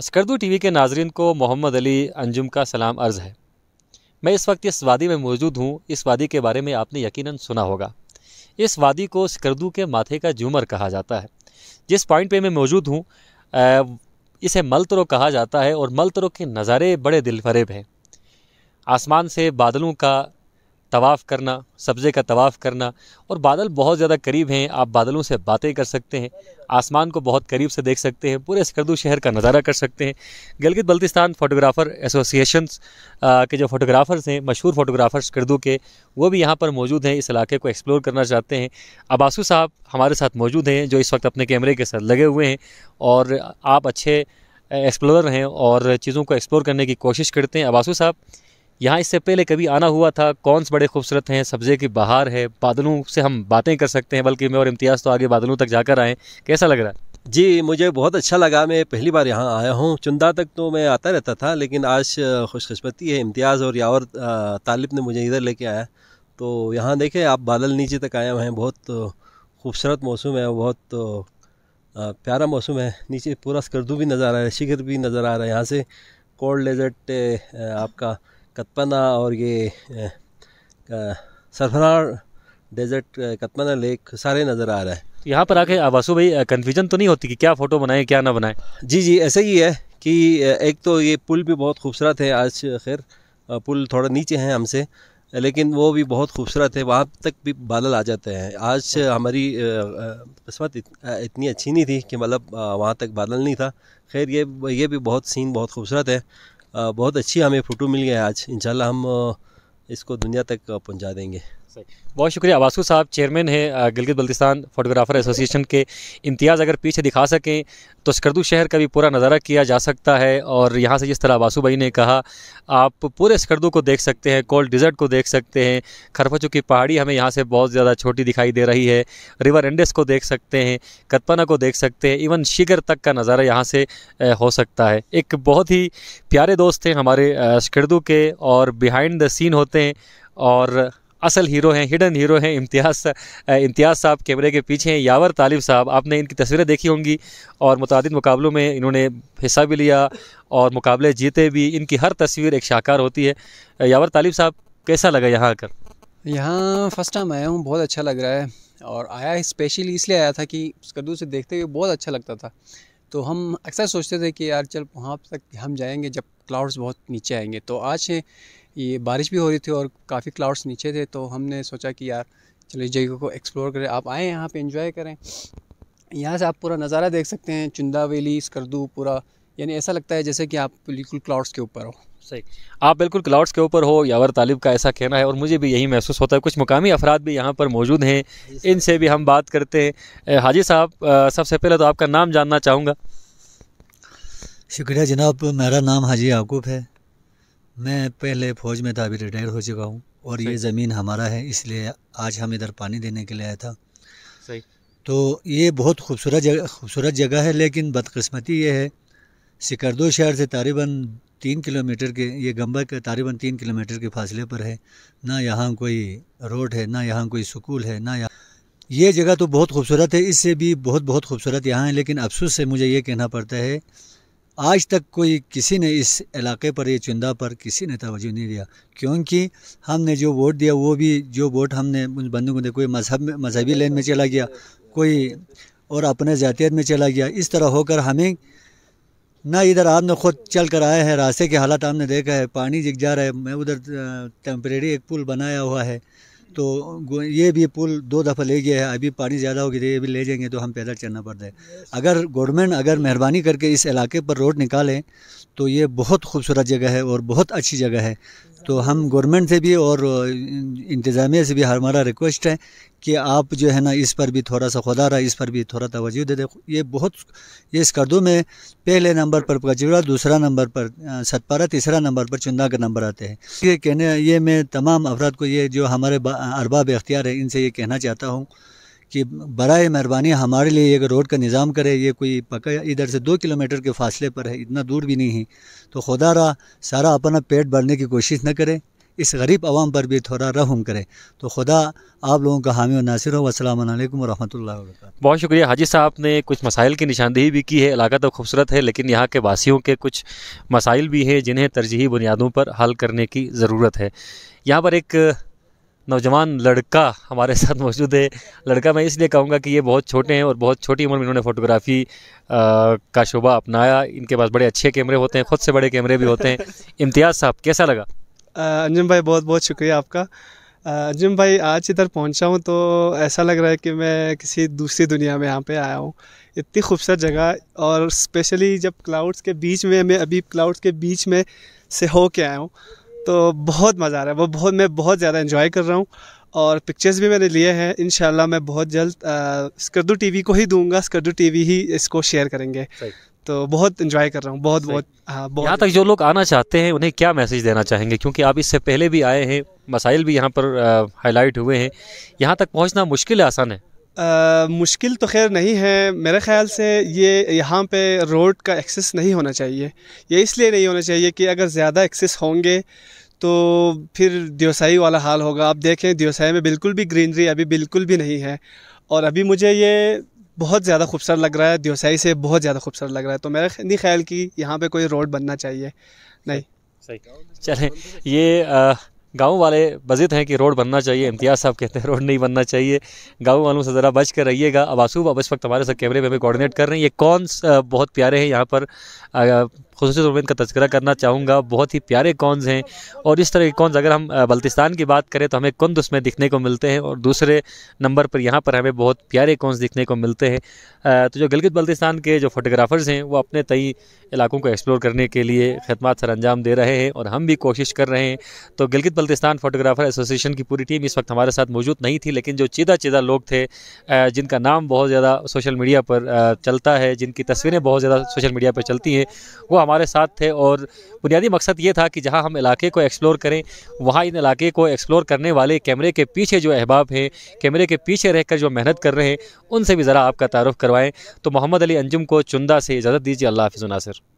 अस्करदू TV के नाजरन को मोहम्मद अली अंजुम का सलाम अर्ज़ है मैं इस वक्त इस वादी में मौजूद हूँ इस वादी के बारे में आपने यकीनन सुना होगा इस वादी को स्कर्दू के माथे का जूमर कहा जाता है जिस पॉइंट पे मैं मौजूद हूँ इसे मलतरो कहा जाता है और मलतरो के नज़ारे बड़े दिलफरेब हैं आसमान से बादलों का तवाफ़ करना सब्ज़े का तवाफ़ करना और बादल बहुत ज़्यादा करीब हैं आप बादलों से बातें कर सकते हैं आसमान को बहुत करीब से देख सकते हैं पूरे स्कर्दू शहर का नज़ारा कर सकते हैं गलगित बल्तिस्तान फ़ोटोग्राफ़र एसोसिएशन के जो फ़ोटोग्राफ़र्स हैं मशहूर फ़ोटोग्राफ़र स्कर्दू के वो भी यहाँ पर मौजूद हैं इस इलाके को एक्सप्लोर करना चाहते हैं अबासू साहब हमारे साथ मौजूद हैं जो इस वक्त अपने कैमरे के साथ लगे हुए हैं और आप अच्छे एक्सप्लोर हैं और चीज़ों को एक्सप्लोर करने की कोशिश करते हैं अबासू साहब यहाँ इससे पहले कभी आना हुआ था कौन से बड़े खूबसूरत हैं सब्ज़े की बहार है बादलों से हम बातें कर सकते हैं बल्कि मैं और इम्तियाज़ तो आगे बादलों तक जाकर आएँ कैसा लग रहा है जी मुझे बहुत अच्छा लगा मैं पहली बार यहाँ आया हूँ चुंदा तक तो मैं आता रहता था लेकिन आज खुशकस्मती है इम्तियाज़ और यावर तालिब ने मुझे इधर लेके आया तो यहाँ देखें आप बादल नीचे तक आए हुए हैं बहुत खूबसूरत मौसम है बहुत प्यारा मौसम है नीचे पूरा स्कर्दू भी नज़र आ रहा है शिखर भी नज़र आ रहा है यहाँ से कोल्ड डेजर्ट आपका कतपना और ये सरफरार डेजर्ट कतपना लेक सारे नज़र आ रहा है यहाँ पर आके वासु भाई कन्फ्यूजन तो नहीं होती कि क्या फ़ोटो बनाएं क्या ना बनाए जी जी ऐसा ही है कि एक तो ये पुल भी बहुत खूबसूरत है आज खैर पुल थोड़ा नीचे हैं हमसे लेकिन वो भी बहुत खूबसूरत है वहाँ तक भी बादल आ जाते हैं आज हमारी किस्मत इतनी अच्छी नहीं थी कि मतलब वहाँ तक बादल नहीं था खैर ये ये भी बहुत सीन बहुत खूबसूरत है बहुत अच्छी हमें फ़ोटो मिल गया आज इंशाल्लाह हम इसको दुनिया तक पहुंचा देंगे सही बहुत शुक्रिया वासु साहब चेयरमैन है गिलगित बल्तिस्तान फोटोग्राफर एसोसिएशन के इम्तियाज़ अगर पीछे दिखा सकें तो स्कर्दू शहर का भी पूरा नज़ारा किया जा सकता है और यहाँ से जिस तरह वासु भाई ने कहा आप पूरे स्कर्दू को देख सकते हैं कोल्ड डिज़र्ट को देख सकते हैं खरफचू की पहाड़ी हमें यहाँ से बहुत ज़्यादा छोटी दिखाई दे रही है रिवर एंडेस को देख सकते हैं कतपना को देख सकते हैं इवन शिगर तक का नज़ारा यहाँ से हो सकता है एक बहुत ही प्यारे दोस्त हैं हमारे स्कर्दू के और बिहाइंड द सीन होते हैं और असल हीरो हैं हिडन हीरो हैं इम्तियाज़ इम्तियाज़ साहब कैमरे के पीछे हैं यावर तालिब साहब आपने इनकी तस्वीरें देखी होंगी और मुतद मुकाबलों में इन्होंने हिस्सा भी लिया और मुकाबले जीते भी इनकी हर तस्वीर एक शाहकार होती है यावर तालिब साहब कैसा लगा यहाँ आकर यहाँ फ़र्स्ट टाइम आया हूँ बहुत अच्छा लग रहा है और आया स्पेशली इसलिए आया था कि कद्दू से देखते हुए बहुत अच्छा लगता था तो हम अक्सर सोचते थे कि यार चल वहाँ तक हम जाएंगे जब क्लाउड्स बहुत नीचे आएंगे तो आज ये बारिश भी हो रही थी और काफ़ी क्लाउड्स नीचे थे तो हमने सोचा कि यार चलिए जगह को एक्सप्लोर करें आप आएँ यहाँ पर इन्जॉय करें यहाँ से आप पूरा नज़ारा देख सकते हैं चुंदा वेली स्कर्दू पूरा यानी ऐसा लगता है जैसे कि आप बिल्कुल क्लाउड्स के ऊपर हो सही आप बिल्कुल क्लाउड्स के ऊपर हो यावर तालिब का ऐसा कहना है और मुझे भी यही महसूस होता है कुछ मुकामी अफराद भी यहाँ पर मौजूद हैं इनसे भी हम बात करते हैं हाजी साहब सबसे पहले तो आपका नाम जानना चाहूँगा शुक्रिया जनाब मेरा नाम हाजी याकूब है मैं पहले फ़ौज में था अभी रिटायर हो चुका हूँ और ये ज़मीन हमारा है इसलिए आज हम इधर पानी देने के लिए आया था सही तो ये बहुत खूबसूरत जगह खूबसूरत जगह है लेकिन बदकस्मती ये है सिकरदो शहर से तकरीबन तीन किलोमीटर के ये गंबा के तकरीबन तीन किलोमीटर के फासले पर है ना यहाँ कोई रोड है ना यहाँ कोई स्कूल है ना यहाँ ये जगह तो बहुत खूबसूरत है इससे भी बहुत बहुत खूबसूरत यहाँ है लेकिन अफसोस से मुझे ये कहना पड़ता है आज तक कोई किसी ने इस इलाके पर ये चुंदा पर किसी ने तोज्जो नहीं दिया क्योंकि हमने जो वोट दिया वो भी जो वोट हमने उन बंदों को दिया कोई मजहब मजहबी लेन में चला गया कोई और अपने जातीत में चला गया इस तरह होकर हमें ना इधर आपने खुद चल कर आए हैं रास्ते के हालात आपने देखा है पानी जिग जा रहा है मैं उधर टेम्परेरी एक पुल बनाया हुआ है तो ये भी पुल दो दफ़ा ले गया है अभी पानी ज़्यादा हो गया ये भी ले जाएंगे तो हम पैदल चलना पड़ता है अगर गवर्नमेंट अगर मेहरबानी करके इस इलाके पर रोड निकालें तो ये बहुत खूबसूरत जगह है और बहुत अच्छी जगह है तो हम गवर्नमेंट से भी और इंतज़ामिया से भी हमारा रिक्वेस्ट है कि आप जो है ना इस पर भी थोड़ा सा खुदा रहा इस पर भी थोड़ा तोज्जो दे दे ये बहुत ये इस कर्दों में पहले नंबर पर कचूरा दूसरा नंबर पर सतपारा तीसरा नंबर पर चुंदा का नंबर आते हैं ये कहने ये मैं तमाम अफराद को ये जो हमारे अरबाब अख्तियार है इनसे ये कहना चाहता हूँ कि बर मेहरबानी हमारे लिए अगर रोड का निज़ाम करे ये कोई पका इधर से दो किलोमीटर के फासले पर है इतना दूर भी नहीं है तो खुदा रहा सारा अपना पेट भरने की कोशिश न करें इस गरीब आवाम पर भी थोड़ा रहम करें तो खुदा आप लोगों का हामी और नासिर हो असल बहुत शुक्रिया हाजी साहब ने कुछ मसाइल की निशानदेही भी की है इलाका तो खूबसूरत है लेकिन यहाँ के वासियों के कुछ मसाइल भी हैं जिन्हें तरजीही बुनियादों पर हल करने की ज़रूरत है यहाँ पर एक नौजवान लड़का हमारे साथ मौजूद है लड़का मैं इसलिए कहूँगा कि ये बहुत छोटे हैं और बहुत छोटी उम्र में इन्होंने फ़ोटोग्राफी का शोबा अपनाया इनके पास बड़े अच्छे कैमरे होते हैं ख़ुद से बड़े कैमरे भी होते हैं इम्तियाज़ साहब कैसा लगा अंजुम भाई बहुत बहुत शुक्रिया आपका अंजुम भाई आज इधर पहुँचा हूँ तो ऐसा लग रहा है कि मैं किसी दूसरी दुनिया में यहाँ पे आया हूँ इतनी खूबसूरत जगह और स्पेशली जब क्लाउड्स के बीच में मैं अभी क्लाउड्स के बीच में से हो के आया हूँ तो बहुत मज़ा आ रहा है वो बहुत मैं बहुत ज़्यादा इन्जॉय कर रहा हूँ और पिक्चर्स भी मैंने लिए हैं इन मैं बहुत जल्द स्कर्दू टी को ही दूंगा स्कर्दू टी ही इसको शेयर करेंगे तो बहुत इन्जॉय कर रहा हूँ बहुत बहुत हाँ बहुत यहाँ तक जो लोग आना चाहते हैं उन्हें क्या मैसेज देना चाहेंगे क्योंकि आप इससे पहले भी आए हैं मसाइल भी यहाँ पर हाईलाइट हुए हैं यहाँ तक पहुँचना मुश्किल है आसान है आ, मुश्किल तो खैर नहीं है मेरे ख़्याल से ये यहाँ पे रोड का एक्सेस नहीं होना चाहिए ये इसलिए नहीं होना चाहिए कि अगर ज़्यादा एक्सेस होंगे तो फिर दियोसाई वाला हाल होगा आप देखें दियोसाई में बिल्कुल भी ग्रीनरी अभी बिल्कुल भी नहीं है और अभी मुझे ये बहुत ज़्यादा खूबसूरत लग रहा है दियोसाई से बहुत ज़्यादा खूबसूरत लग रहा है तो मेरा नहीं ख्याल कि यहाँ पर कोई रोड बनना चाहिए नहीं सही चलें ये आ... गांव वाले बजित हैं कि रोड बनना चाहिए इम्तियाज़ साहब कहते हैं रोड नहीं बनना चाहिए गांव वालों से ज़रा बच कर रहिएगा अब आसूब अब इस वक्त हमारे साथ कैमरे में हमें कोऑर्डिनेट कर रहे हैं ये कौन बहुत प्यारे हैं यहाँ पर खसूस तौर पर इनका तस्करा करना चाहूँगा बहुत ही प्यारे कॉन्स हैं और इस तरह के कॉन्स अगर हम बल्तिस्तान की बात करें तो हमें कुंद उसमें दिखने को मिलते हैं और दूसरे नंबर पर यहाँ पर हमें बहुत प्यारे कॉन्स दिखने को मिलते हैं तो जो गिलगित बल्तिस्तान के जो फोटोग्राफर्स हैं वो अपने तई इलाकों को एक्सप्लोर करने के लिए खदमात सर अंजाम दे रहे हैं और हम भी कोशिश कर रहे हैं तो गिलगित बल्तिस्तान फोटोग्राफर एसोसिएशन की पूरी टीम इस वक्त हमारे साथ मौजूद नहीं थी लेकिन जो चीदा चिदा लोग थे जिनका नाम बहुत ज़्यादा सोशल मीडिया पर चलता है जिनकी तस्वीरें बहुत ज़्यादा सोशल मीडिया पर चलती हैं वो हमारे साथ थे और बुनियादी मकसद ये था कि जहाँ हम इलाके को एक्सप्लोर करें वहाँ इन इलाके को एक्सप्लोर करने वाले कैमरे के पीछे जो अहबाब हैं कैमरे के पीछे रहकर जो मेहनत कर रहे हैं उनसे भी ज़रा आपका तारुफ करवाएं तो मोहम्मद अली अंजुम को चुंदा से इजाज़त दीजिए अल्लाह हाफिज़ नासिर